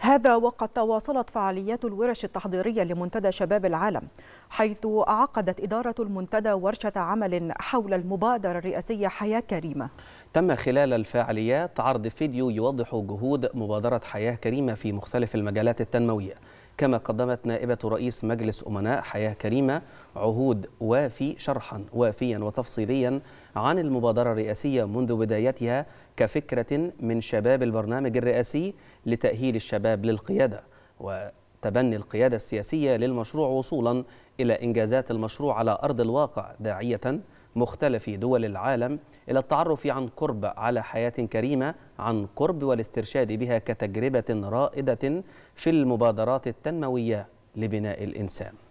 هذا وقد تواصلت فعاليات الورش التحضيرية لمنتدى شباب العالم حيث عقدت إدارة المنتدى ورشة عمل حول المبادرة الرئاسية حياة كريمة تم خلال الفعاليات عرض فيديو يوضح جهود مبادرة حياة كريمة في مختلف المجالات التنموية كما قدمت نائبة رئيس مجلس أمناء حياة كريمة عهود وافي شرحا وافيا وتفصيليا عن المبادرة الرئاسية منذ بدايتها كفكرة من شباب البرنامج الرئاسي لتأهيل الشباب للقيادة وتبني القيادة السياسية للمشروع وصولا إلى إنجازات المشروع على أرض الواقع داعية مختلف دول العالم إلى التعرف عن قرب على حياة كريمة عن قرب والاسترشاد بها كتجربة رائدة في المبادرات التنموية لبناء الإنسان